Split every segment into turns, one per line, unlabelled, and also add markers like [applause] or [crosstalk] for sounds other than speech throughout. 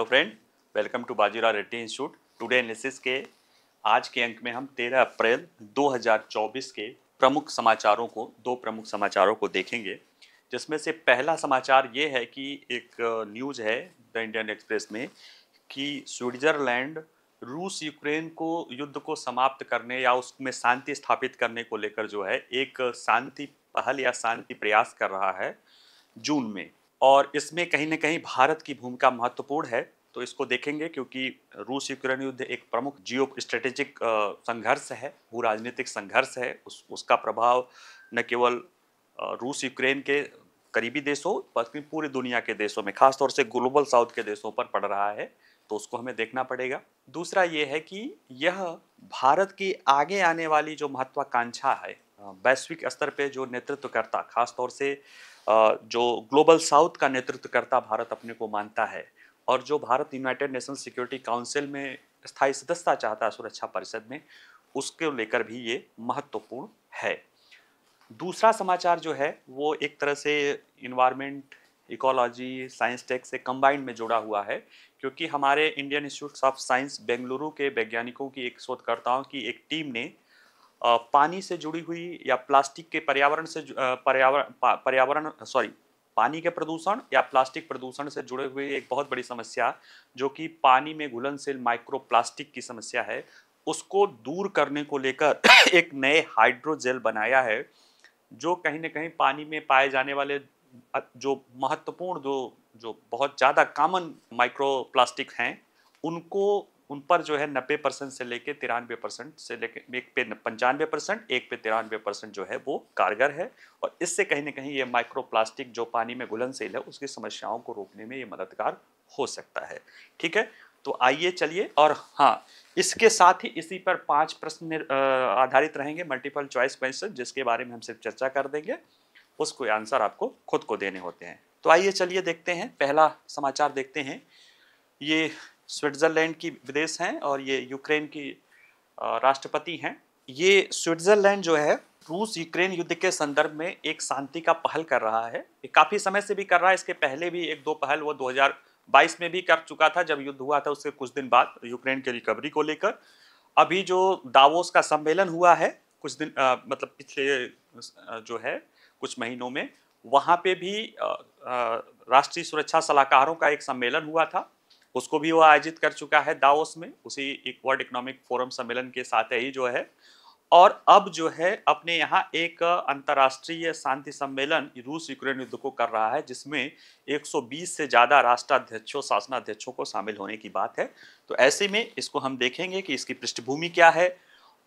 hello friend welcome to Bajirao Reddy institute today analysis के आज के अंक में हम 13 अप्रैल 2024 के प्रमुख समाचारों को दो प्रमुख समाचारों को देखेंगे जिसमें से पहला समाचार ये है कि एक न्यूज़ uh, है द इंडियन एक्सप्रेस में कि स्विट्ज़रलैंड रूस यूक्रेन को युद्ध को समाप्त करने या उसमें शांति स्थापित करने को लेकर जो है एक शांति पहल या शांति प्रयास कर रहा है जून में और इसमें कहीं ना कहीं भारत की भूमिका महत्वपूर्ण है तो इसको देखेंगे क्योंकि रूस यूक्रेन युद्ध एक प्रमुख जियो स्ट्रेटेजिक संघर्ष है भू राजनीतिक संघर्ष है उस उसका प्रभाव न केवल रूस यूक्रेन के करीबी देशों बल्कि पूरी दुनिया के देशों में खासतौर से ग्लोबल साउथ के देशों पर पड़ रहा है तो उसको हमें देखना पड़ेगा दूसरा ये है कि यह भारत की आगे आने वाली जो महत्वाकांक्षा है वैश्विक स्तर पे जो नेतृत्व करता खासतौर से जो ग्लोबल साउथ का नेतृत्व करता भारत अपने को मानता है और जो Bharat United Nation Security Council में स्थायी सदस्यता चाहता है सुरक्षा परिषद में उसको लेकर भी ये महत्वपूर्ण है दूसरा समाचार जो है वो एक तरह से इन्वायरमेंट इकोलॉजी साइंस टेक से कंबाइंड में जुड़ा हुआ है क्योंकि हमारे Indian Institute of Science Bengaluru के वैज्ञानिकों की एक शोधकर्ताओं की एक टीम ने पानी से जुड़ी हुई या प्लास्टिक के पर्यावरण से पर्यावरण पर्यावरण सॉरी पानी के प्रदूषण या प्लास्टिक प्रदूषण से जुड़े हुए एक बहुत बड़ी समस्या जो कि पानी में घुलनशील माइक्रोप्लास्टिक की समस्या है उसको दूर करने को लेकर [coughs] एक नए हाइड्रोजेल बनाया है जो कहीं ना कहीं पानी में पाए जाने वाले जो महत्वपूर्ण जो जो बहुत ज़्यादा कॉमन प्लास्टिक हैं उनको उन पर जो है नब्बे परसेंट से लेके तिरानवे परसेंट से लेके एक पे पंचानवे परसेंट एक पे तिरानवे परसेंट जो है वो कारगर है और इससे कहीं ना कहीं ये माइक्रो प्लास्टिक जो पानी में घुलनशील है उसकी समस्याओं को रोकने में ये मददगार हो सकता है ठीक है तो आइए चलिए और हाँ इसके साथ ही इसी पर पांच प्रश्न आधारित रहेंगे मल्टीपल चॉइस क्वेश्चन जिसके बारे में हम सिर्फ चर्चा कर देंगे उसको आंसर आपको खुद को देने होते हैं तो आइए चलिए देखते हैं पहला समाचार देखते हैं ये स्विट्ज़रलैंड की विदेश हैं और ये यूक्रेन की राष्ट्रपति हैं ये स्विट्ज़रलैंड जो है रूस यूक्रेन युद्ध के संदर्भ में एक शांति का पहल कर रहा है ये काफ़ी समय से भी कर रहा है इसके पहले भी एक दो पहल वो 2022 में भी कर चुका था जब युद्ध हुआ था उसके कुछ दिन बाद यूक्रेन के रिकवरी को लेकर अभी जो दावोस का सम्मेलन हुआ है कुछ दिन आ, मतलब पिछले जो है कुछ महीनों में वहाँ पे भी राष्ट्रीय सुरक्षा सलाहकारों का एक सम्मेलन हुआ था उसको भी वो आयोजित कर चुका है दाओस में उसी एक वर्ल्ड इकोनॉमिक फोरम सम्मेलन के साथ ही जो है और अब जो है अपने यहाँ एक अंतर्राष्ट्रीय शांति सम्मेलन रूस यूक्रेन युद्ध को कर रहा है जिसमें 120 से ज़्यादा राष्ट्राध्यक्षों शासनाध्यक्षों को शामिल होने की बात है तो ऐसे में इसको हम देखेंगे कि इसकी पृष्ठभूमि क्या है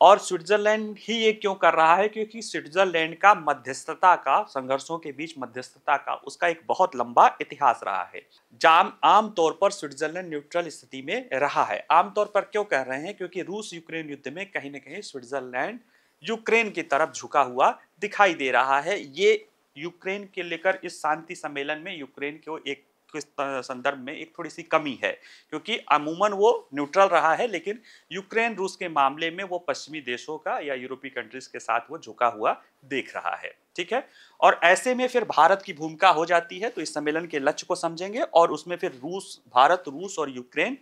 और स्विट्जरलैंड ही ये क्यों कर रहा है क्योंकि स्विट्जरलैंड का मध्यस्थता का संघर्षों के बीच मध्यस्थता का उसका एक बहुत लंबा इतिहास रहा है जाम आमतौर पर स्विट्जरलैंड न्यूट्रल स्थिति में रहा है आमतौर पर क्यों कह रहे हैं क्योंकि रूस यूक्रेन युद्ध में कहीं ना कहीं स्विट्जरलैंड यूक्रेन की तरफ झुका हुआ दिखाई दे रहा है ये यूक्रेन के लेकर इस शांति सम्मेलन में यूक्रेन को एक संदर्भ में एक थोड़ी सी कमी है क्योंकि अमूमन वो न्यूट्रल रहा है लेकिन यूक्रेन रूस के मामले में वो पश्चिमी देशों का या यूरोपीय कंट्रीज के साथ वो झुका हुआ देख रहा है ठीक है और ऐसे में फिर भारत की भूमिका हो जाती है तो इस सम्मेलन के लक्ष्य को समझेंगे और उसमें फिर रूस भारत रूस और यूक्रेन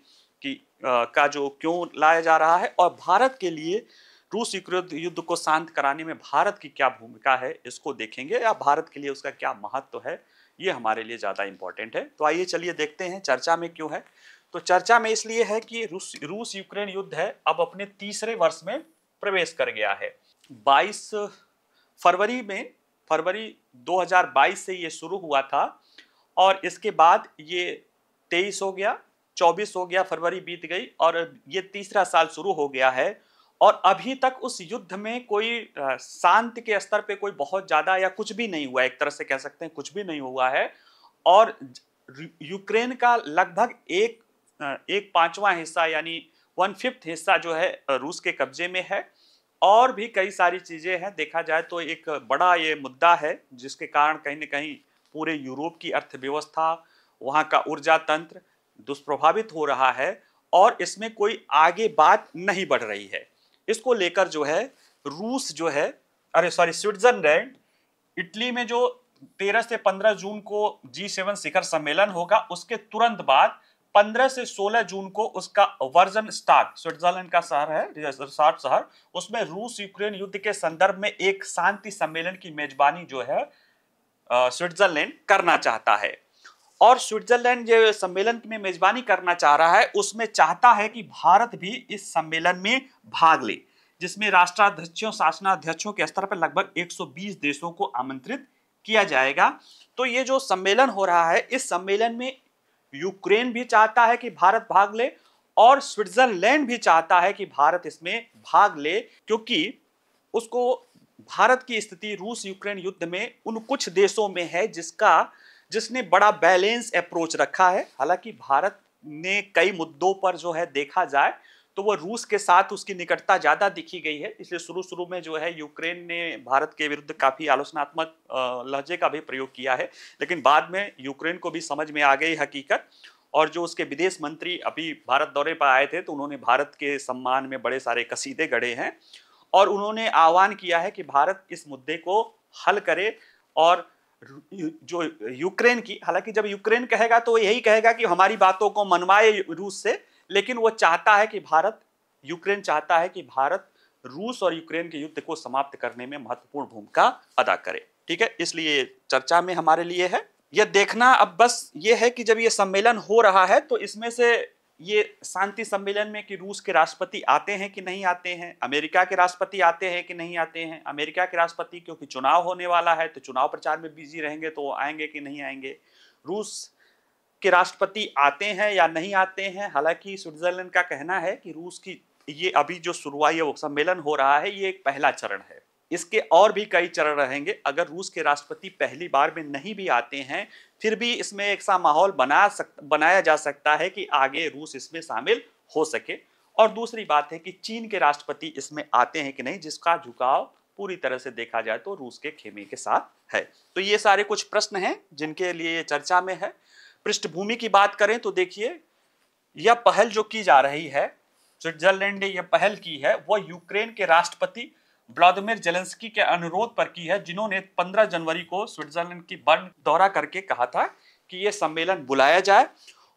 की आ, का जो क्यों लाया जा रहा है और भारत के लिए रूस युद्ध को शांत कराने में भारत की क्या भूमिका है इसको देखेंगे या भारत के लिए उसका क्या महत्व तो है ये हमारे लिए ज़्यादा इम्पॉर्टेंट है तो आइए चलिए देखते हैं चर्चा में क्यों है तो चर्चा में इसलिए है कि रूस रूस यूक्रेन युद्ध है अब अपने तीसरे वर्ष में प्रवेश कर गया है 22 फरवरी में फरवरी 2022 से ये शुरू हुआ था और इसके बाद ये 23 हो गया 24 हो गया फरवरी बीत गई और ये तीसरा साल शुरू हो गया है और अभी तक उस युद्ध में कोई शांति के स्तर पे कोई बहुत ज़्यादा या कुछ भी नहीं हुआ एक तरह से कह सकते हैं कुछ भी नहीं हुआ है और यूक्रेन का लगभग एक एक पांचवा हिस्सा यानी वन फिफ्थ हिस्सा जो है रूस के कब्जे में है और भी कई सारी चीज़ें हैं देखा जाए तो एक बड़ा ये मुद्दा है जिसके कारण कहीं ना कहीं पूरे यूरोप की अर्थव्यवस्था वहाँ का ऊर्जा तंत्र दुष्प्रभावित हो रहा है और इसमें कोई आगे बात नहीं बढ़ रही है इसको लेकर जो है रूस जो है अरे सॉरी स्विट्जरलैंड इटली में जो 13 से 15 जून को जी सेवन शिखर सम्मेलन होगा उसके तुरंत बाद 15 से 16 जून को उसका वर्जन स्टार्ट स्विट्जरलैंड का शहर है शहर उसमें रूस यूक्रेन युद्ध के संदर्भ में एक शांति सम्मेलन की मेजबानी जो है स्विट्जरलैंड करना चाहता है और स्विट्जरलैंड जो सम्मेलन में मेजबानी करना चाह रहा है उसमें चाहता है कि भारत भी इस सम्मेलन में भाग ले जिसमें राष्ट्राध्यक्षों शासनाध्यक्षों के स्तर पर लगभग 120 देशों को आमंत्रित किया जाएगा तो ये जो सम्मेलन हो रहा है इस सम्मेलन में यूक्रेन भी चाहता है कि भारत भाग ले और स्विट्जरलैंड भी चाहता है कि भारत इसमें भाग ले क्योंकि उसको भारत की स्थिति रूस यूक्रेन युद्ध में उन कुछ देशों में है जिसका जिसने बड़ा बैलेंस अप्रोच रखा है हालांकि भारत ने कई मुद्दों पर जो है देखा जाए तो वह रूस के साथ उसकी निकटता ज़्यादा दिखी गई है इसलिए शुरू शुरू में जो है यूक्रेन ने भारत के विरुद्ध काफ़ी आलोचनात्मक लहजे का भी प्रयोग किया है लेकिन बाद में यूक्रेन को भी समझ में आ गई हकीकत और जो उसके विदेश मंत्री अभी भारत दौरे पर आए थे तो उन्होंने भारत के सम्मान में बड़े सारे कसीदे गढ़े हैं और उन्होंने आह्वान किया है कि भारत इस मुद्दे को हल करे और जो यूक्रेन की हालांकि जब यूक्रेन कहेगा तो यही कहेगा कि हमारी बातों को मनवाए रूस से लेकिन वो चाहता है कि भारत यूक्रेन चाहता है कि भारत रूस और यूक्रेन के युद्ध को समाप्त करने में महत्वपूर्ण भूमिका अदा करे ठीक है इसलिए चर्चा में हमारे लिए है यह देखना अब बस ये है कि जब ये सम्मेलन हो रहा है तो इसमें से ये शांति सम्मेलन में कि रूस के राष्ट्रपति आते हैं कि नहीं आते हैं अमेरिका के राष्ट्रपति आते हैं कि नहीं आते हैं अमेरिका के राष्ट्रपति क्योंकि चुनाव होने वाला है तो चुनाव प्रचार में बिजी रहेंगे तो वो आएंगे कि नहीं आएंगे रूस के राष्ट्रपति आते हैं या नहीं आते हैं हालांकि स्विट्जरलैंड का कहना है कि रूस की ये अभी जो शुरुआत वो सम्मेलन हो रहा है ये एक पहला चरण है इसके और भी कई चरण रहेंगे अगर रूस के राष्ट्रपति पहली बार में नहीं भी आते हैं फिर भी इसमें एक सा माहौल बना सक बनाया जा सकता है कि आगे रूस इसमें शामिल हो सके और दूसरी बात है कि चीन के राष्ट्रपति इसमें आते हैं कि नहीं जिसका झुकाव पूरी तरह से देखा जाए तो रूस के खेमे के साथ है तो ये सारे कुछ प्रश्न हैं जिनके लिए ये चर्चा में है पृष्ठभूमि की बात करें तो देखिए यह पहल जो की जा रही है स्विट्जरलैंड ने यह पहल की है वह यूक्रेन के राष्ट्रपति व्लादिमिर जेलेंस्की के अनुरोध पर की है जिन्होंने 15 जनवरी को स्विट्जरलैंड की बर्न दौरा करके कहा था कि ये सम्मेलन बुलाया जाए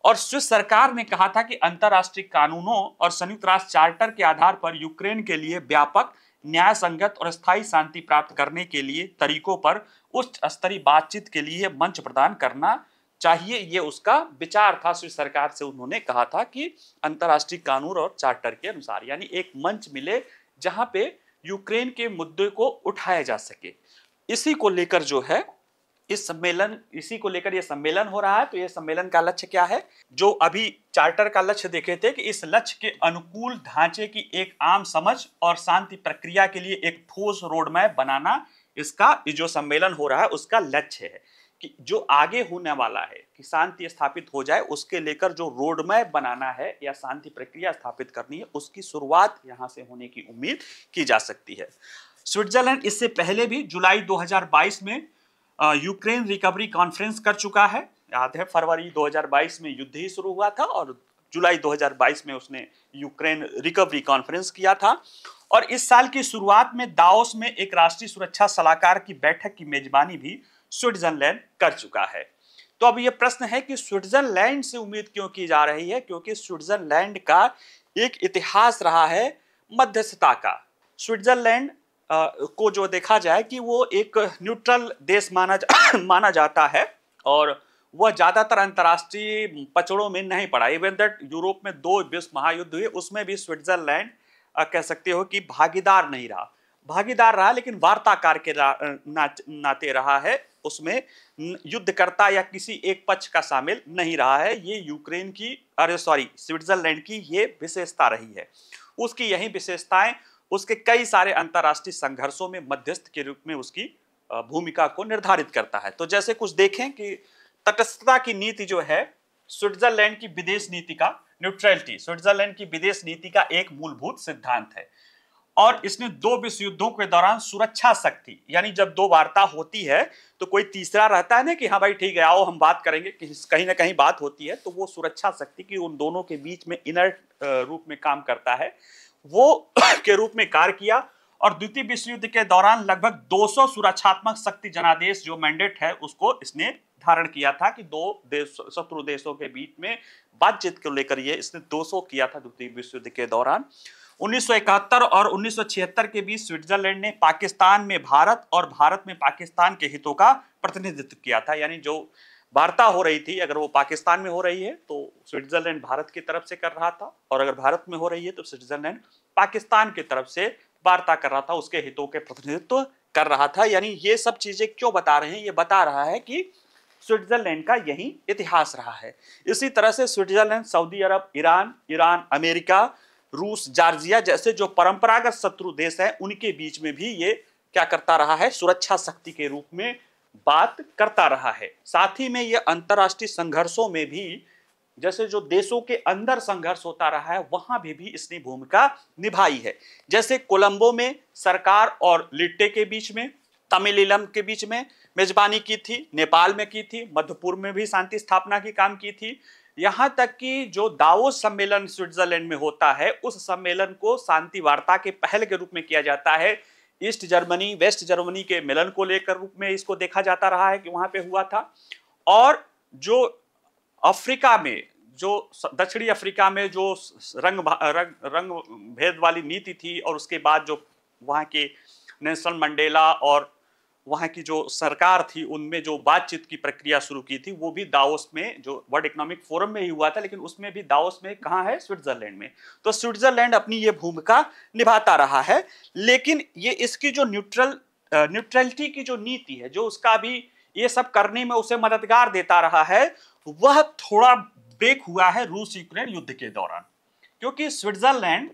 और स्विस सरकार ने कहा था कि अंतर्राष्ट्रीय कानूनों और संयुक्त राष्ट्र चार्टर के आधार पर यूक्रेन के लिए व्यापक न्याय संगत और स्थायी शांति प्राप्त करने के लिए तरीकों पर उच्च स्तरीय बातचीत के लिए मंच प्रदान करना चाहिए ये उसका विचार था स्विस सरकार से उन्होंने कहा था कि अंतर्राष्ट्रीय कानून और चार्टर के अनुसार यानी एक मंच मिले जहां पे यूक्रेन के मुद्दे को उठाया जा सके इसी को लेकर जो है इस सम्मेलन इसी को लेकर यह सम्मेलन हो रहा है तो यह सम्मेलन का लक्ष्य क्या है जो अभी चार्टर का लक्ष्य देखे थे कि इस लक्ष्य के अनुकूल ढांचे की एक आम समझ और शांति प्रक्रिया के लिए एक ठोस रोडमैप बनाना इसका जो सम्मेलन हो रहा है उसका लक्ष्य है कि जो आगे होने वाला है कि शांति स्थापित हो जाए उसके लेकर जो रोडमैप बनाना है या शांति प्रक्रिया स्थापित करनी है उसकी शुरुआत यहां से होने की उम्मीद की जा सकती है स्विट्जरलैंड इससे पहले भी जुलाई 2022 में यूक्रेन रिकवरी कॉन्फ्रेंस कर चुका है याद है फरवरी 2022 में युद्ध ही शुरू हुआ था और जुलाई 2022 में उसने यूक्रेन रिकवरी कॉन्फ्रेंस किया था और इस साल की शुरुआत में दाओस में एक राष्ट्रीय सुरक्षा सलाहकार की बैठक की मेजबानी भी स्विट्जरलैंड कर चुका है तो अब ये प्रश्न है कि स्विट्जरलैंड से उम्मीद क्यों की जा रही है क्योंकि स्विट्जरलैंड का एक इतिहास रहा है मध्यस्थता का स्विट्जरलैंड को जो देखा जाए कि वो एक न्यूट्रल देश माना जा, [coughs] माना जाता है और वह ज़्यादातर अंतर्राष्ट्रीय पचड़ों में नहीं पड़ा इवन दैट यूरोप में दो विश्व महायुद्ध हुए उसमें भी स्विट्जरलैंड कह सकते हो कि भागीदार नहीं रहा भागीदार रहा लेकिन वार्ताकार के ना, नाते रहा है उसमें युद्धकर्ता या किसी एक पक्ष का शामिल नहीं रहा है ये यूक्रेन की अरे सॉरी स्विट्जरलैंड की ये विशेषता रही है उसकी यही विशेषताएं उसके कई सारे अंतर्राष्ट्रीय संघर्षों में मध्यस्थ के रूप में उसकी भूमिका को निर्धारित करता है तो जैसे कुछ देखें कि तटस्थता की नीति जो है स्विट्जरलैंड की विदेश नीति का न्यूट्रलिटी स्विट्जरलैंड की विदेश नीति का एक मूलभूत सिद्धांत है और इसने दो विश्व युद्धों के दौरान सुरक्षा शक्ति यानी जब दो वार्ता होती है तो कोई तीसरा रहता है ना कि हाँ भाई ठीक है आओ हम बात करेंगे कहीं ना कहीं बात होती है तो वो सुरक्षा शक्ति की उन दोनों के बीच में इनर रूप में काम करता है वो [coughs] के रूप में कार्य किया और द्वितीय विश्व युद्ध के दौरान लगभग 200 सुरक्षात्मक शक्ति जनादेश जो मैंडेट है उसको इसने निर्धारण किया था कि दो देश शत्रु देशों के बीच में बातचीत को लेकर यह इसने 200 किया था द्वितीय विश्व युद्ध के दौरान उन्नीस और उन्नीस के बीच स्विट्जरलैंड ने पाकिस्तान में भारत और भारत में पाकिस्तान के हितों का प्रतिनिधित्व किया था यानी जो वार्ता हो रही थी अगर वो पाकिस्तान में हो रही है तो स्विट्जरलैंड भारत की तरफ से कर रहा था और अगर भारत में हो रही है तो स्विट्जरलैंड पाकिस्तान की तरफ से वार्ता कर रहा था उसके हितों के प्रतिनिधित्व कर रहा था यानी ये सब चीजें क्यों बता रहे हैं ये बता रहा है कि स्विट्जरलैंड का यही इतिहास रहा है इसी तरह से Switzerland Saudi Arab Iran Iran America रूस जार्जिया जैसे जो परंपरागत शत्रु देश हैं उनके बीच में भी ये क्या करता रहा है सुरक्षा शक्ति के रूप में बात करता रहा है साथ ही में ये अंतर्राष्ट्रीय संघर्षों में भी जैसे जो देशों के अंदर संघर्ष होता रहा है वहां भी भी इसने भूमिका निभाई है जैसे कोलंबो में सरकार और लिट्टे के बीच में तमिलीलम के बीच में मेजबानी की थी नेपाल में की थी मध्यपुर में भी शांति स्थापना की काम की थी यहाँ तक कि जो दावो सम्मेलन स्विट्जरलैंड में होता है उस सम्मेलन को शांति वार्ता के पहल के रूप में किया जाता है ईस्ट जर्मनी वेस्ट जर्मनी के मिलन को लेकर रूप में इसको देखा जाता रहा है कि वहाँ पे हुआ था और जो अफ्रीका में जो दक्षिणी अफ्रीका में जो रंग रंग रंग भेद वाली नीति थी और उसके बाद जो वहाँ के नेल्सन मंडेला और वहाँ की जो सरकार थी उनमें जो बातचीत की प्रक्रिया शुरू की थी वो भी दाओस में जो वर्ल्ड इकोनॉमिक फोरम में ही हुआ था लेकिन उसमें भी दाओस में कहाँ है स्विट्जरलैंड में तो स्विट्जरलैंड अपनी ये भूमिका निभाता रहा है लेकिन ये इसकी जो न्यूट्रल न्यूट्रलिटी की जो नीति है जो उसका भी ये सब करने में उसे मददगार देता रहा है वह थोड़ा ब्रेक हुआ है रूस यूक्रेन युद्ध के दौरान क्योंकि स्विट्जरलैंड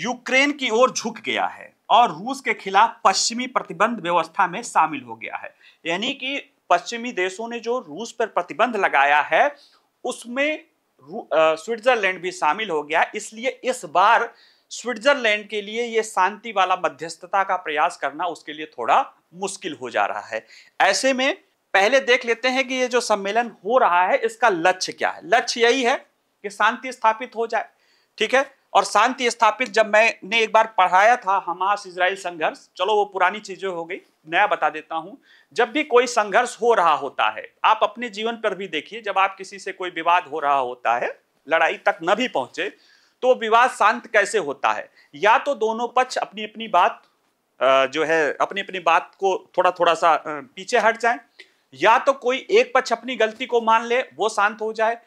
यूक्रेन की ओर झुक गया है और रूस के खिलाफ पश्चिमी प्रतिबंध व्यवस्था में शामिल हो गया है यानी कि पश्चिमी देशों ने जो रूस पर प्रतिबंध लगाया है उसमें स्विट्जरलैंड भी शामिल हो गया इसलिए इस बार स्विट्जरलैंड के लिए ये शांति वाला मध्यस्थता का प्रयास करना उसके लिए थोड़ा मुश्किल हो जा रहा है ऐसे में पहले देख लेते हैं कि ये जो सम्मेलन हो रहा है इसका लक्ष्य क्या है लक्ष्य यही है कि शांति स्थापित हो जाए ठीक है और शांति स्थापित जब मैंने एक बार पढ़ाया था हमास इसराइल संघर्ष चलो वो पुरानी चीजें हो गई नया बता देता हूं जब भी कोई संघर्ष हो रहा होता है आप अपने जीवन पर भी देखिए जब आप किसी से कोई विवाद हो रहा होता है लड़ाई तक न भी पहुंचे तो विवाद शांत कैसे होता है या तो दोनों पक्ष अपनी अपनी बात जो है अपनी अपनी बात को थोड़ा थोड़ा सा पीछे हट जाए या तो कोई एक पक्ष अपनी गलती को मान ले वो शांत हो जाए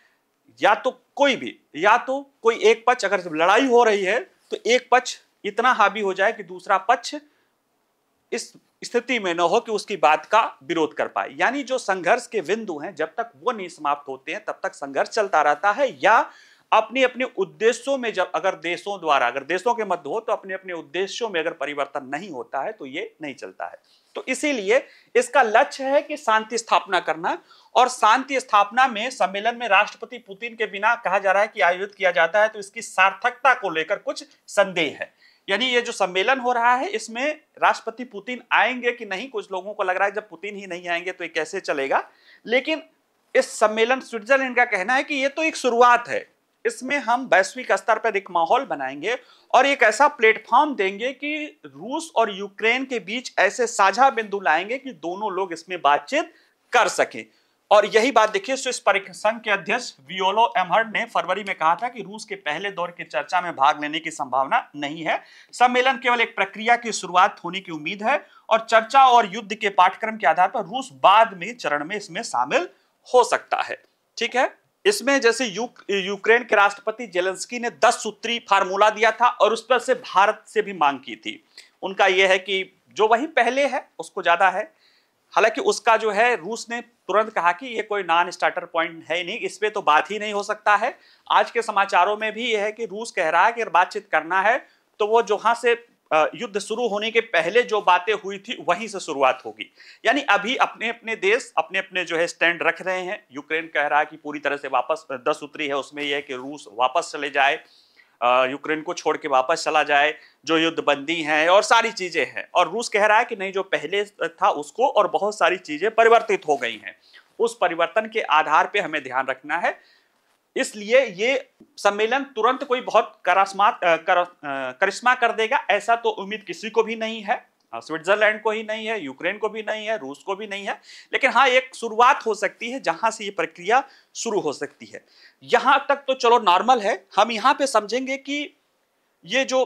या तो कोई भी या तो कोई एक पक्ष अगर लड़ाई हो रही है तो एक पक्ष इतना हावी हो जाए कि दूसरा पक्ष इस स्थिति में न हो कि उसकी बात का विरोध कर पाए यानी जो संघर्ष के बिंदु हैं जब तक वो नहीं समाप्त होते हैं तब तक संघर्ष चलता रहता है या अपने अपने उद्देश्यों में जब अगर देशों द्वारा अगर देशों के मध्य हो तो अपने अपने उद्देश्यों में अगर परिवर्तन नहीं होता है तो ये नहीं चलता है तो इसीलिए इसका लक्ष्य है कि शांति स्थापना करना और शांति स्थापना में सम्मेलन में राष्ट्रपति पुतिन के बिना कहा जा रहा है कि आयोजित किया जाता है तो इसकी सार्थकता को लेकर कुछ संदेह है यानी ये जो सम्मेलन हो रहा है इसमें राष्ट्रपति पुतिन आएंगे कि नहीं कुछ लोगों को लग रहा है जब पुतिन ही नहीं आएंगे तो ये कैसे चलेगा लेकिन इस सम्मेलन स्विट्जरलैंड का कहना है कि ये तो एक शुरुआत है इसमें हम वैश्विक स्तर पर एक माहौल बनाएंगे और एक ऐसा प्लेटफॉर्म देंगे कि रूस और यूक्रेन के बीच ऐसे साझा बिंदु लाएंगे कि दोनों लोग इसमें बातचीत कर सकें और यही बात देखिए स्विस परिसंघ के अध्यक्ष वियोलो एमहर ने फरवरी में कहा था कि रूस के पहले दौर की चर्चा में भाग लेने की संभावना नहीं है सम्मेलन केवल एक प्रक्रिया की शुरुआत होने की उम्मीद है और चर्चा और युद्ध के पाठ्यक्रम के आधार पर रूस बाद में चरण में इसमें शामिल हो सकता है ठीक है इसमें जैसे यू, यूक्रेन के राष्ट्रपति जेलेंस्की ने दस सूत्री फार्मूला दिया था और उस पर से भारत से भी मांग की थी उनका यह है कि जो वही पहले है उसको ज़्यादा है हालांकि उसका जो है रूस ने तुरंत कहा कि ये कोई नॉन स्टार्टर पॉइंट है ही नहीं इस पर तो बात ही नहीं हो सकता है आज के समाचारों में भी यह है कि रूस कह रहा है कि अगर बातचीत करना है तो वो जहाँ से युद्ध शुरू होने के पहले जो बातें हुई थी वहीं से शुरुआत होगी यानी अभी अपने अपने देश अपने अपने जो है स्टैंड रख रहे हैं यूक्रेन कह रहा है कि पूरी तरह से वापस दस उतरी है उसमें यह है कि रूस वापस चले जाए यूक्रेन को छोड़ के वापस चला जाए जो युद्धबंदी हैं और सारी चीज़ें हैं और रूस कह रहा है कि नहीं जो पहले था उसको और बहुत सारी चीज़ें परिवर्तित हो गई हैं उस परिवर्तन के आधार पर हमें ध्यान रखना है इसलिए ये सम्मेलन तुरंत कोई बहुत कर, करिश्मा कर देगा ऐसा तो उम्मीद किसी को भी नहीं है स्विट्जरलैंड को ही नहीं है यूक्रेन को भी नहीं है रूस को भी नहीं है लेकिन हाँ एक शुरुआत हो सकती है जहां से ये प्रक्रिया शुरू हो सकती है यहां तक तो चलो नॉर्मल है हम यहाँ पे समझेंगे कि ये जो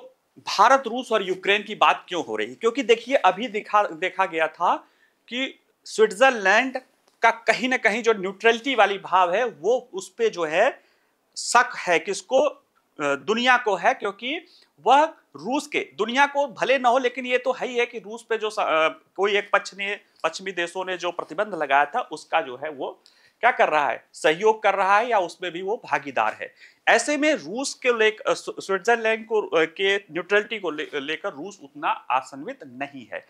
भारत रूस और यूक्रेन की बात क्यों हो रही है क्योंकि देखिए अभी दिखा देखा गया था कि स्विट्जरलैंड का कहीं ना कहीं जो न्यूट्रलिटी वाली भाव है वो उस पर जो है शक है किसको दुनिया को है क्योंकि वह रूस के दुनिया को भले ना हो लेकिन ये तो है ही है कि रूस पे जो आ, कोई एक पक्ष ने पश्चिमी देशों ने जो प्रतिबंध लगाया था उसका जो है वो क्या कर रहा है सहयोग कर रहा है या उसमें भी वो भागीदार है ऐसे में रूस के लेकर स्विट्जरलैंड को के न्यूट्रलिटी को लेकर ले रूस उतना आसन्वित नहीं है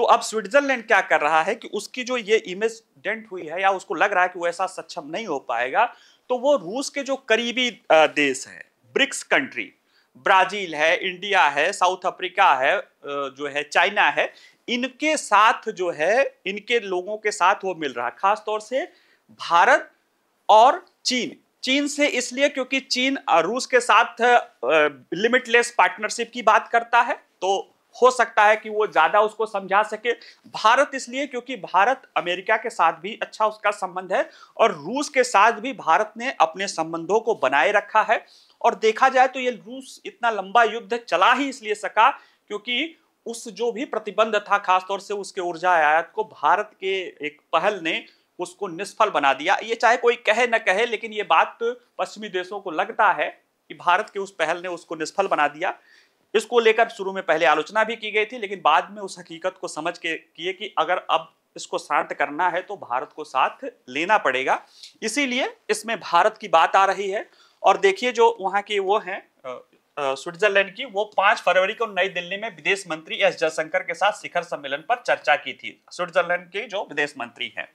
तो अब स्विट्जरलैंड क्या कर रहा है कि उसकी जो ये इमेज डेंट हुई है या उसको लग रहा है कि वो ऐसा सक्षम नहीं हो पाएगा तो वो रूस के जो करीबी देश है ब्रिक्स कंट्री ब्राजील है इंडिया है साउथ अफ्रीका है जो है चाइना है इनके साथ जो है इनके लोगों के साथ वो मिल रहा है खासतौर से भारत और चीन चीन से इसलिए क्योंकि चीन रूस के साथ लिमिटलेस पार्टनरशिप की बात करता है तो हो सकता है कि वो ज्यादा उसको समझा सके भारत इसलिए क्योंकि भारत अमेरिका के साथ भी अच्छा उसका संबंध है और रूस के साथ भी भारत ने अपने संबंधों को बनाए रखा है और देखा जाए तो ये रूस इतना लंबा युद्ध चला ही इसलिए सका क्योंकि उस जो भी प्रतिबंध था खासतौर से उसके ऊर्जा आयात को भारत के एक पहल ने उसको निष्फल बना दिया ये चाहे कोई कहे ना कहे लेकिन ये बात पश्चिमी देशों को लगता है कि भारत के उस पहल ने उसको निष्फल बना दिया इसको लेकर शुरू में पहले आलोचना भी की गई थी लेकिन बाद में उस हकीकत को समझ के किए कि अगर अब इसको शांत करना है तो भारत को साथ लेना पड़ेगा इसीलिए इसमें भारत की बात आ रही है और देखिए जो वहाँ की वो हैं स्विट्जरलैंड की वो पांच फरवरी को नई दिल्ली में विदेश मंत्री एस जयशंकर के साथ शिखर सम्मेलन पर चर्चा की थी स्विट्जरलैंड के जो विदेश मंत्री हैं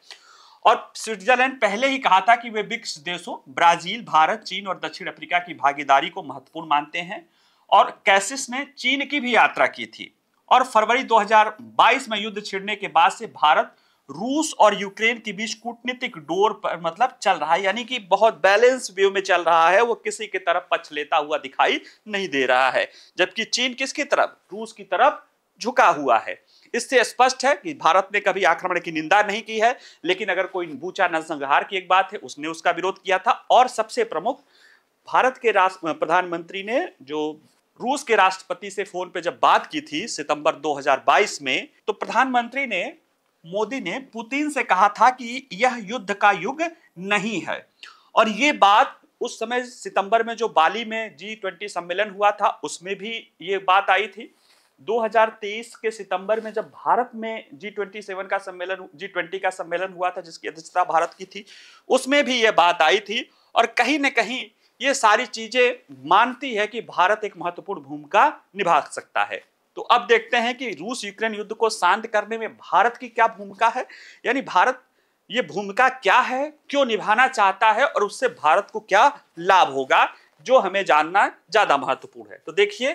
और स्विट्जरलैंड पहले ही कहा था कि वे ब्रिक्स देशों ब्राजील भारत चीन और दक्षिण अफ्रीका की भागीदारी को महत्वपूर्ण मानते हैं और कैसिस ने चीन की भी यात्रा की थी और फरवरी 2022 में युद्ध छिड़ने के बाद से भारत रूस और यूक्रेन के बीच कूटनीतिक डोर पर मतलब चल रहा है यानी कि बहुत बैलेंस व्यू में चल रहा है वो किसी की तरफ पछलेता हुआ दिखाई नहीं दे रहा है जबकि चीन किसकी तरफ रूस की तरफ झुका हुआ है इससे स्पष्ट है कि भारत ने कभी आक्रमण की निंदा नहीं की है लेकिन अगर कोई बूचा नरसंहार की एक बात है उसने उसका विरोध किया था और सबसे प्रमुख भारत के राष्ट्र प्रधानमंत्री ने जो रूस के राष्ट्रपति से फोन पे जब बात की थी सितंबर 2022 में तो प्रधानमंत्री ने मोदी ने पुतिन से कहा था कि यह युद्ध का युग नहीं है और ये बात उस समय सितंबर में जो बाली में जी ट्वेंटी सम्मेलन हुआ था उसमें भी ये बात आई थी 2023 के सितंबर में जब भारत में जी ट्वेंटी सेवन का सम्मेलन जी ट्वेंटी का सम्मेलन हुआ था जिसकी अध्यक्षता भारत की थी उसमें भी ये बात आई थी और कहीं ना कहीं ये सारी चीजें मानती है कि भारत एक महत्वपूर्ण भूमिका निभा सकता है तो अब देखते हैं कि रूस यूक्रेन युद्ध को शांत करने में भारत की क्या भूमिका है यानी भारत ये भूमिका क्या है क्यों निभाना चाहता है और उससे भारत को क्या लाभ होगा जो हमें जानना ज्यादा महत्वपूर्ण है तो देखिए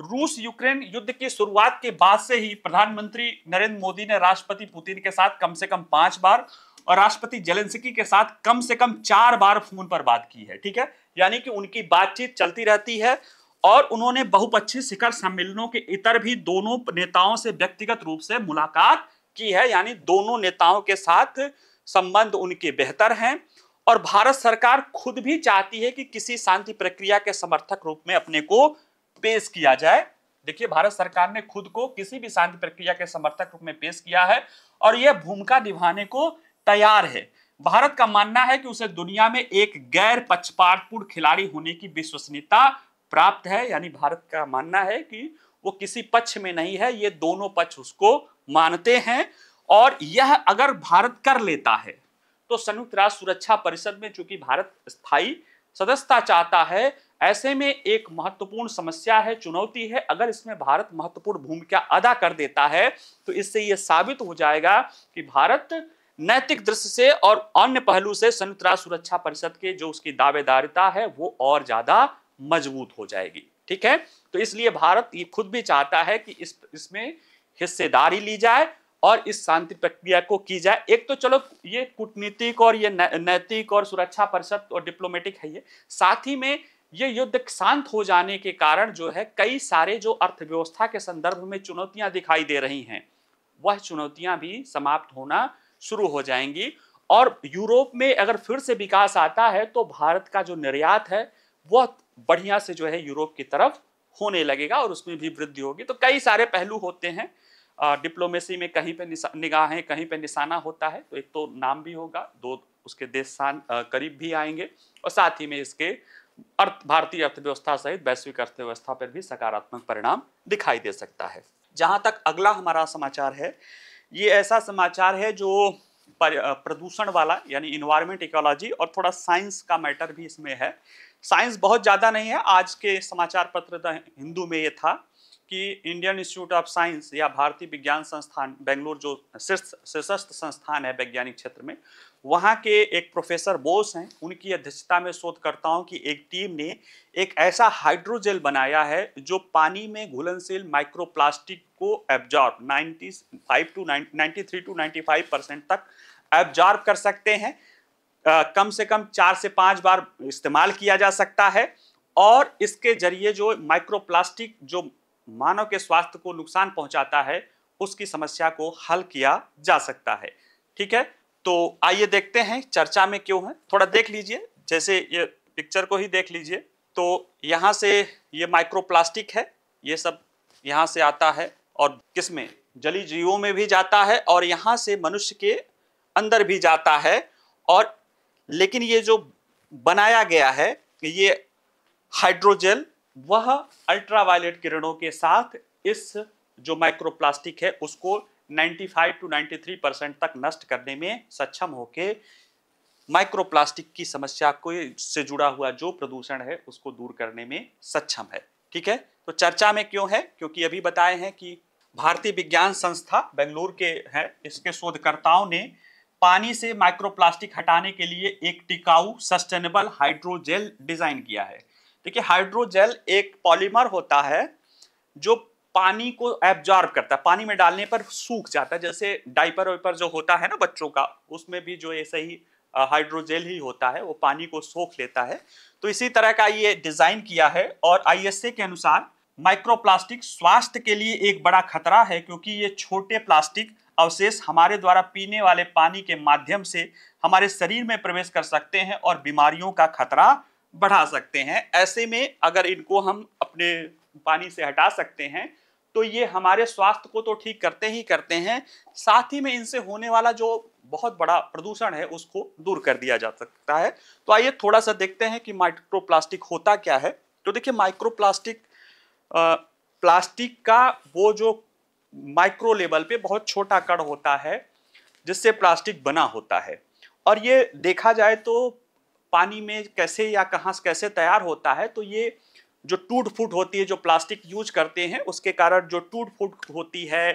रूस यूक्रेन युद्ध की शुरुआत के बाद से ही प्रधानमंत्री नरेंद्र मोदी ने राष्ट्रपति पुतिन के साथ कम से कम पांच बार और राष्ट्रपति जेलेंसकी के साथ कम से कम चार बार फोन पर बात की है ठीक है यानी कि उनकी बातचीत चलती रहती है और उन्होंने बहुपक्षीय शिखर सम्मेलनों के इतर भी दोनों नेताओं से व्यक्तिगत रूप से मुलाकात की है यानी दोनों नेताओं के साथ संबंध उनके बेहतर हैं और भारत सरकार खुद भी चाहती है कि किसी शांति प्रक्रिया के समर्थक रूप में अपने को पेश किया जाए देखिए भारत सरकार ने खुद को किसी भी शांति प्रक्रिया के समर्थक रूप में पेश किया है और यह भूमिका निभाने को तैयार है भारत का मानना है कि उसे दुनिया में एक गैर पक्षपातपूर्ण खिलाड़ी होने की विश्वसनीयता प्राप्त है यानी भारत का मानना है कि वो किसी पक्ष में नहीं है ये दोनों पक्ष उसको मानते हैं और यह अगर भारत कर लेता है तो संयुक्त राष्ट्र सुरक्षा परिषद में चूंकि भारत स्थायी सदस्यता चाहता है ऐसे में एक महत्वपूर्ण समस्या है चुनौती है अगर इसमें भारत महत्वपूर्ण भूमिका अदा कर देता है तो इससे यह साबित हो जाएगा कि भारत नैतिक दृष्टि से और अन्य पहलू से संयुक्त राष्ट्र सुरक्षा परिषद के जो उसकी दावेदारिता है वो और ज्यादा मजबूत हो जाएगी ठीक है तो इसलिए भारत ये खुद भी चाहता है कि इस इसमें हिस्सेदारी ली जाए और इस शांति प्रक्रिया को की जाए एक तो चलो ये कूटनीतिक और ये नैतिक और सुरक्षा परिषद और डिप्लोमेटिक है ये साथ ही में ये युद्ध शांत हो जाने के कारण जो है कई सारे जो अर्थव्यवस्था के संदर्भ में चुनौतियां दिखाई दे रही हैं वह चुनौतियां भी समाप्त होना शुरू हो जाएंगी और यूरोप में अगर फिर से विकास आता है तो भारत का जो निर्यात है वह बढ़िया से जो है यूरोप की तरफ होने लगेगा और उसमें भी वृद्धि होगी तो कई सारे पहलू होते हैं डिप्लोमेसी में कहीं पर निगाहें कहीं पर निशाना होता है तो एक तो नाम भी होगा दो उसके देश करीब भी आएंगे और साथ ही में इसके अर्थ भारतीय अर्थव्यवस्था सहित वैश्विक अर्थव्यवस्था पर भी सकारात्मक परिणाम दिखाई दे सकता है जहां तक अगला हमारा समाचार है ये ऐसा समाचार है जो प्रदूषण वाला यानी इन्वायरमेंट इकोलॉजी और थोड़ा साइंस का मैटर भी इसमें है साइंस बहुत ज़्यादा नहीं है आज के समाचार पत्र द हिंदू में ये था कि इंडियन इंस्टीट्यूट ऑफ साइंस या भारतीय विज्ञान संस्थान बेंगलुरु जो शीर्ष शीर्षस्थ संस्थान है वैज्ञानिक क्षेत्र में वहाँ के एक प्रोफेसर बोस हैं उनकी अध्यक्षता में शोधकर्ताओं की एक टीम ने एक ऐसा हाइड्रोजेल बनाया है जो पानी में घुलनशील माइक्रोप्लास्टिक को एब्जॉर्ब 95 टू 93 टू 95 परसेंट तक एब्जॉर्ब कर सकते हैं आ, कम से कम चार से पाँच बार इस्तेमाल किया जा सकता है और इसके जरिए जो माइक्रो जो मानव के स्वास्थ्य को नुकसान पहुंचाता है उसकी समस्या को हल किया जा सकता है ठीक है तो आइए देखते हैं चर्चा में क्यों है थोड़ा देख लीजिए जैसे ये पिक्चर को ही देख लीजिए तो यहाँ से ये माइक्रोप्लास्टिक है ये सब यहाँ से आता है और किस में जली जीवों में भी जाता है और यहाँ से मनुष्य के अंदर भी जाता है और लेकिन ये जो बनाया गया है ये हाइड्रोजेल वह अल्ट्रावायलेट किरणों के साथ इस जो माइक्रोप्लास्टिक है उसको 95 टू 93 परसेंट तक नष्ट करने में सक्षम होके माइक्रोप्लास्टिक की समस्या को से जुड़ा हुआ जो प्रदूषण है उसको दूर करने में सक्षम है ठीक है तो चर्चा में क्यों है क्योंकि अभी बताए हैं कि भारतीय विज्ञान संस्था बेंगलोर के है इसके शोधकर्ताओं ने पानी से माइक्रोप्लास्टिक हटाने के लिए एक टिकाऊ सस्टेनेबल हाइड्रोजेल डिजाइन किया है देखिए हाइड्रोजेल एक पॉलीमर होता है जो पानी को एब्जॉर्ब करता है पानी में डालने पर सूख जाता है जैसे डाइपर वाइपर जो होता है ना बच्चों का उसमें भी जो ऐसे ही हाइड्रोजेल ही होता है वो पानी को सोख लेता है तो इसी तरह का ये डिजाइन किया है और आई के अनुसार माइक्रोप्लास्टिक स्वास्थ्य के लिए एक बड़ा खतरा है क्योंकि ये छोटे प्लास्टिक अवशेष हमारे द्वारा पीने वाले पानी के माध्यम से हमारे शरीर में प्रवेश कर सकते हैं और बीमारियों का खतरा बढ़ा सकते हैं ऐसे में अगर इनको हम अपने पानी से हटा सकते हैं तो ये हमारे स्वास्थ्य को तो ठीक करते ही करते हैं साथ ही में इनसे होने वाला जो बहुत बड़ा प्रदूषण है उसको दूर कर दिया जा सकता है तो आइए थोड़ा सा देखते हैं कि माइक्रोप्लास्टिक होता क्या है तो देखिए माइक्रोप्लास्टिक प्लास्टिक का वो जो माइक्रो लेवल पे बहुत छोटा कण होता है जिससे प्लास्टिक बना होता है और ये देखा जाए तो पानी में कैसे या कहाँ से कैसे तैयार होता है तो ये जो टूट फूट होती है जो प्लास्टिक यूज करते हैं उसके कारण जो टूट फूट होती है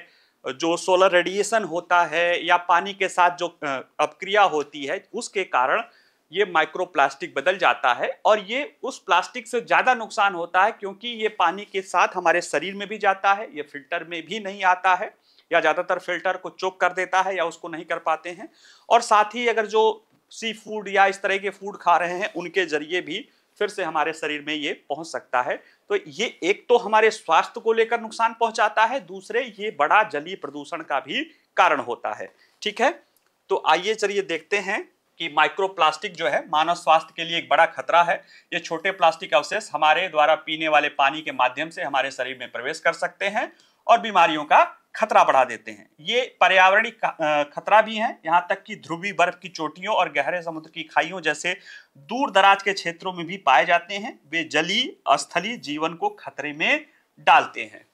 जो सोलर रेडिएशन होता है या पानी के साथ जो अपक्रिया होती है उसके कारण ये माइक्रो प्लास्टिक बदल जाता है और ये उस प्लास्टिक से ज़्यादा नुकसान होता है क्योंकि ये पानी के साथ हमारे शरीर में भी जाता है ये फिल्टर में भी नहीं आता है या ज़्यादातर फिल्टर को चोक कर देता है या उसको नहीं कर पाते हैं और साथ ही अगर जो सी फूड या इस तरह के फूड खा रहे हैं उनके जरिए भी फिर से हमारे शरीर में ये पहुंच सकता है तो ये एक तो हमारे स्वास्थ्य को लेकर नुकसान पहुंचाता है दूसरे ये बड़ा जलीय प्रदूषण का भी कारण होता है ठीक है तो आइए चलिए देखते हैं कि माइक्रोप्लास्टिक जो है मानव स्वास्थ्य के लिए एक बड़ा खतरा है ये छोटे प्लास्टिक अवशेष हमारे द्वारा पीने वाले पानी के माध्यम से हमारे शरीर में प्रवेश कर सकते हैं और बीमारियों का खतरा बढ़ा देते हैं ये पर्यावरणीय खतरा भी है यहाँ तक कि ध्रुवी बर्फ की चोटियों और गहरे समुद्र की खाइयों जैसे दूर दराज के क्षेत्रों में भी पाए जाते हैं वे जली स्थली जीवन को खतरे में डालते हैं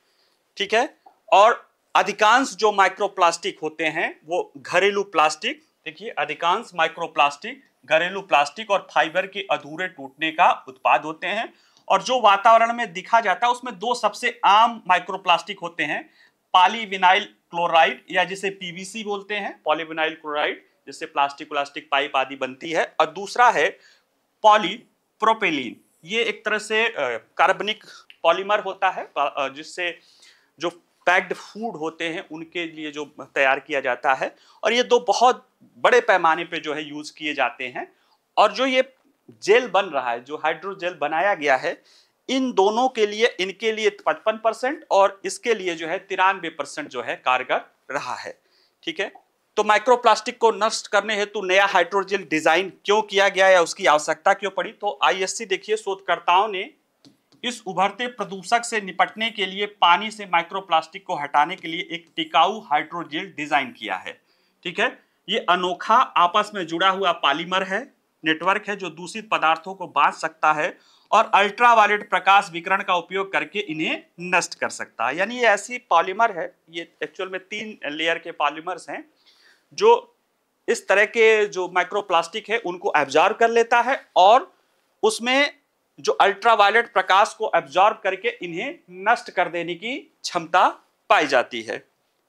ठीक है और अधिकांश जो माइक्रोप्लास्टिक होते हैं वो घरेलू प्लास्टिक देखिए अधिकांश माइक्रोप्लास्टिक घरेलू प्लास्टिक और फाइबर के अधूरे टूटने का उत्पाद होते हैं और जो वातावरण में दिखा जाता है उसमें दो सबसे आम माइक्रोप्लास्टिक होते हैं पॉलीविनाइल क्लोराइड या जिसे पीवीसी बोलते हैं पॉलीविनाइल क्लोराइड जिससे प्लास्टिक प्लास्टिक पाइप आदि बनती है और दूसरा है पॉलीप्रोपेलिन ये एक तरह से कार्बनिक पॉलीमर होता है जिससे जो पैक्ड फूड होते हैं उनके लिए जो तैयार किया जाता है और ये दो बहुत बड़े पैमाने पे जो है यूज़ किए जाते हैं और जो ये जेल बन रहा है जो हाइड्रोजेल बनाया गया है इन दोनों के लिए इनके लिए पचपन परसेंट और इसके लिए जो है तिरानवे परसेंट जो है कारगर रहा है ठीक है तो माइक्रोप्लास्टिक को नष्ट करने हेतु नया हाइड्रोजेल डिजाइन क्यों किया गया या उसकी आवश्यकता क्यों पड़ी तो आईएससी देखिए शोधकर्ताओं ने इस उभरते प्रदूषक से निपटने के लिए पानी से माइक्रोप्लास्टिक को हटाने के लिए एक टिकाऊ हाइड्रोजेल डिजाइन किया है ठीक है ये अनोखा आपस में जुड़ा हुआ पालीमर है नेटवर्क है जो दूषित पदार्थों को बांध सकता है और अल्ट्रावायलेट प्रकाश विकिरण का उपयोग करके इन्हें नष्ट कर सकता है यानी ये ऐसी पॉलीमर है ये एक्चुअल में तीन लेयर के पॉलीमर्स हैं जो इस तरह के जो माइक्रोप्लास्टिक है उनको एब्जॉर्व कर लेता है और उसमें जो अल्ट्रावायलेट प्रकाश को एब्जॉर्व करके इन्हें नष्ट कर देने की क्षमता पाई जाती है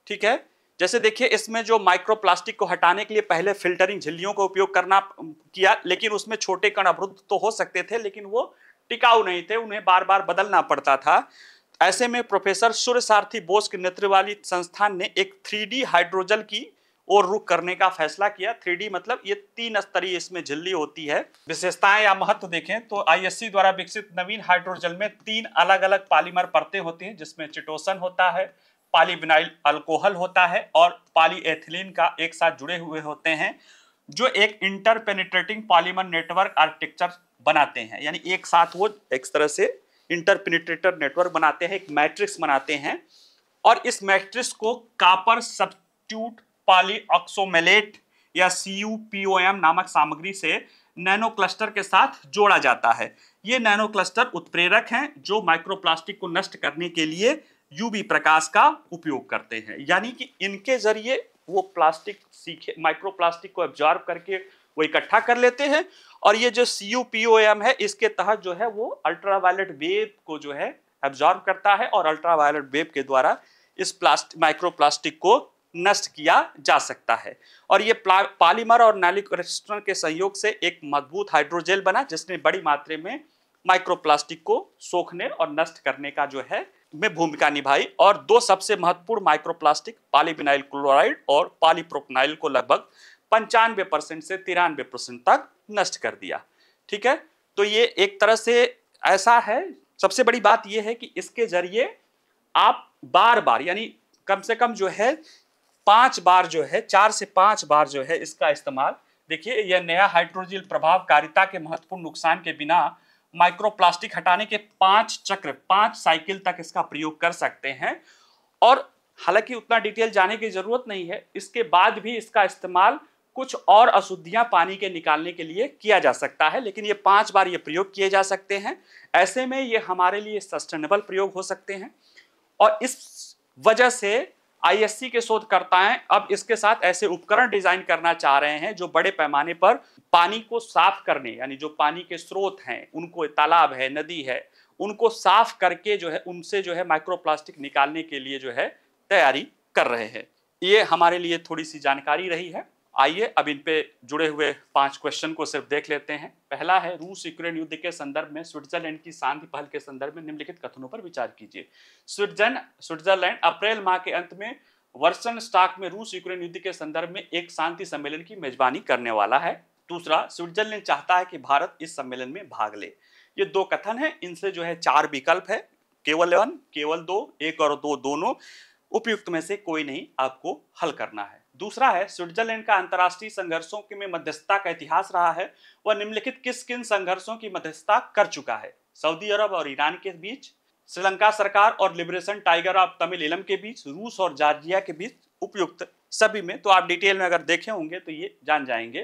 ठीक है जैसे देखिए इसमें जो माइक्रोप्लास्टिक को हटाने के लिए पहले फिल्टरिंग झिल्लियों का उपयोग करना किया लेकिन उसमें छोटे कण अवरुद्ध तो हो सकते थे लेकिन वो टिकाऊ नहीं थे उन्हें बार बार बदलना पड़ता था ऐसे में प्रोफेसर सूर्य सारथी बोस के नेतृत्व वाली संस्थान ने एक थ्री हाइड्रोजल की और रुख करने का फैसला किया थ्री मतलब ये तीन स्तरीय इसमें झिल्ली होती है विशेषताएं या महत्व देखें तो आईएससी द्वारा विकसित नवीन हाइड्रोजल में तीन अलग अलग पालीमर परतें होती हैं जिसमें चिटोसन होता है पॉलीविनाइल अल्कोहल होता है और पॉलीएथिलीन का एक साथ जुड़े हुए होते हैं जो एक इंटरपेनिट्रेटिंग पॉलीमर नेटवर्क आर्किटेक्चर बनाते हैं यानी एक साथ वो एक तरह से इंटरपेनिट्रेटर नेटवर्क बनाते हैं एक मैट्रिक्स बनाते हैं और इस मैट्रिक्स को कापर सब्स्टिट्यूट ऑक्सोमेलेट या सी नामक सामग्री से नैनो क्लस्टर के साथ जोड़ा जाता है ये नैनो क्लस्टर उत्प्रेरक हैं जो माइक्रोप्लास्टिक को नष्ट करने के लिए यूवी प्रकाश का उपयोग करते हैं यानी कि इनके जरिए वो प्लास्टिक सीखे माइक्रो प्लास्टिक को एब्जॉर्व करके वो इकट्ठा कर लेते हैं और ये जो C U P O M है इसके तहत जो है वो अल्ट्रावायलेट वेव को जो है एब्जॉर्व करता है और अल्ट्रावायलेट वेव के द्वारा इस प्लास्टिक प्लास्टिक को नष्ट किया जा सकता है और ये पॉलीमर और नैलिकोरेस्टर के सहयोग से एक मजबूत हाइड्रोजेल बना जिसने बड़ी मात्रा में माइक्रोप्लास्टिक को सोखने और नष्ट करने का जो है में भूमिका निभाई और दो सबसे महत्वपूर्ण माइक्रोप्लास्टिक पॉलीविनाइल क्लोराइड और पॉलीप्रोपनाइल को लगभग पंचानवे परसेंट से तिरानवे परसेंट तक नष्ट कर दिया ठीक है तो ये एक तरह से ऐसा है सबसे बड़ी बात यह है कि इसके जरिए आप बार बार यानी कम से कम जो है पांच बार जो है चार से पांच बार जो है इसका इस्तेमाल देखिए यह नया हाइड्रोजिल प्रभावकारिता के महत्वपूर्ण नुकसान के बिना माइक्रोप्लास्टिक हटाने के पांच चक्र पांच साइकिल तक इसका प्रयोग कर सकते हैं और हालांकि उतना डिटेल जाने की जरूरत नहीं है इसके बाद भी इसका इस्तेमाल कुछ और अशुद्धियां पानी के निकालने के लिए किया जा सकता है लेकिन ये पांच बार ये प्रयोग किए जा सकते हैं ऐसे में ये हमारे लिए सस्टेनेबल प्रयोग हो सकते हैं और इस वजह से आईएससी के शोधकर्ता हैं अब इसके साथ ऐसे उपकरण डिजाइन करना चाह रहे हैं जो बड़े पैमाने पर पानी को साफ करने यानी जो पानी के स्रोत हैं उनको तालाब है नदी है उनको साफ करके जो है उनसे जो है माइक्रोप्लास्टिक निकालने के लिए जो है तैयारी कर रहे हैं ये हमारे लिए थोड़ी सी जानकारी रही है आइए अब इन पे जुड़े हुए पांच क्वेश्चन को सिर्फ देख लेते हैं पहला है रूस यूक्रेन युद्ध के संदर्भ में स्विट्जरलैंड की शांति पहल के संदर्भ में निम्नलिखित कथनों पर विचार कीजिए स्विट्जन स्विट्जरलैंड अप्रैल माह के अंत में वर्सन स्टॉक में रूस यूक्रेन युद्ध के संदर्भ में एक शांति सम्मेलन की मेजबानी करने वाला है दूसरा स्विट्जरलैंड चाहता है कि भारत इस सम्मेलन में भाग ले ये दो कथन है इनसे जो है चार विकल्प है केवल वन केवल दो एक और दो दोनों उपयुक्त में से कोई नहीं आपको हल करना है दूसरा है स्विट्जरलैंड का अंतर्राष्ट्रीय संघर्षों के में मध्यस्थता का इतिहास रहा है वह निम्नलिखित किस किन संघर्षों की मध्यस्थता कर चुका है सऊदी अरब और ईरान के बीच श्रीलंका सरकार और लिबरेशन टाइगर ऑफ तमिल इलम के बीच रूस और जार्जिया के बीच उपयुक्त सभी में तो आप डिटेल में अगर देखे होंगे तो ये जान जाएंगे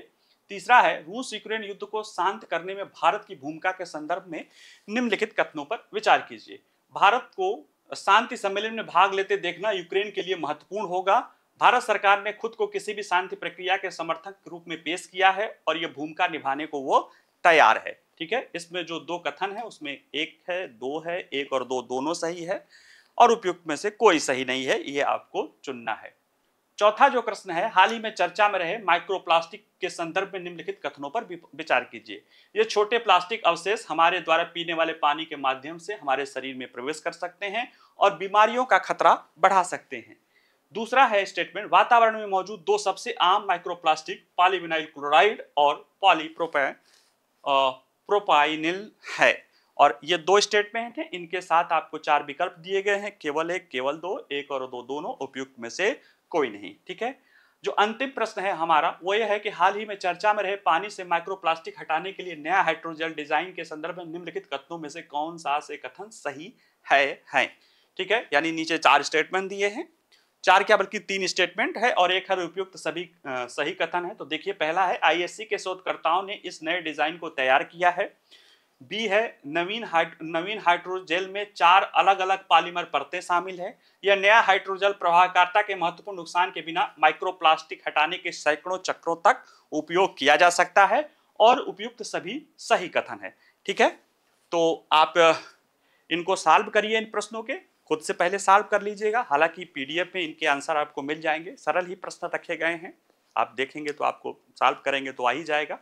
तीसरा है रूस यूक्रेन युद्ध को शांत करने में भारत की भूमिका के संदर्भ में निम्नलिखित कथनों पर विचार कीजिए भारत को शांति सम्मेलन में भाग लेते देखना यूक्रेन के लिए महत्वपूर्ण होगा भारत सरकार ने खुद को किसी भी शांति प्रक्रिया के समर्थक के रूप में पेश किया है और ये भूमिका निभाने को वो तैयार है ठीक है इसमें जो दो कथन है उसमें एक है दो है एक और दो दोनों सही है और उपयुक्त में से कोई सही नहीं है ये आपको चुनना है चौथा जो प्रश्न है हाल ही में चर्चा में रहे माइक्रोप्लास्टिक के संदर्भ में निम्नलिखित कथनों पर विचार कीजिए ये छोटे प्लास्टिक अवशेष हमारे द्वारा पीने वाले पानी के माध्यम से हमारे शरीर में प्रवेश कर सकते हैं और बीमारियों का खतरा बढ़ा सकते हैं दूसरा है स्टेटमेंट वातावरण में मौजूद दो सबसे आम माइक्रोप्लास्टिक पॉलीविनाइल क्लोराइड और पॉलीप्रोपै प्रोपाइनिल है और ये दो स्टेटमेंट हैं इनके साथ आपको चार विकल्प दिए गए हैं केवल एक केवल दो एक और दो दोनों उपयुक्त में से कोई नहीं ठीक है जो अंतिम प्रश्न है हमारा वो ये है कि हाल ही में चर्चा में रहे पानी से माइक्रोप्लास्टिक हटाने के लिए नया हाइड्रोजेल डिजाइन के संदर्भ में निम्नलिखित कथनों में से कौन सा से कथन सही है ठीक है यानी नीचे चार स्टेटमेंट दिए हैं चार क्या बल्कि तीन स्टेटमेंट है और एक हर उपयुक्त सभी आ, सही कथन है तो देखिए पहला है आईएससी के शोधकर्ताओं ने इस नए डिजाइन को तैयार किया है बी है नवीन हाइट नवीन हाइड्रोजेल में चार अलग अलग पालीमर परतें शामिल है यह नया हाइड्रोजेल प्रभावकारिता के महत्वपूर्ण नुकसान के बिना माइक्रोप्लास्टिक हटाने के सैकड़ों चक्रों तक उपयोग किया जा सकता है और उपयुक्त सभी सही कथन है ठीक है तो आप इनको सॉल्व करिए इन प्रश्नों के खुद से पहले सॉल्व कर लीजिएगा हालांकि पीडीएफ में इनके आंसर आपको मिल जाएंगे सरल ही प्रश्न रखे गए हैं आप देखेंगे तो आपको सॉल्व करेंगे तो आ ही जाएगा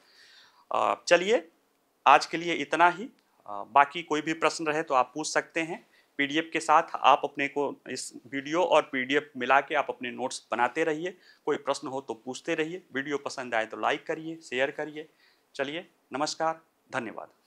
चलिए आज के लिए इतना ही बाकी कोई भी प्रश्न रहे तो आप पूछ सकते हैं पीडीएफ के साथ आप अपने को इस वीडियो और पीडीएफ मिला के आप अपने नोट्स बनाते रहिए कोई प्रश्न हो तो पूछते रहिए वीडियो पसंद आए तो लाइक करिए शेयर करिए चलिए नमस्कार धन्यवाद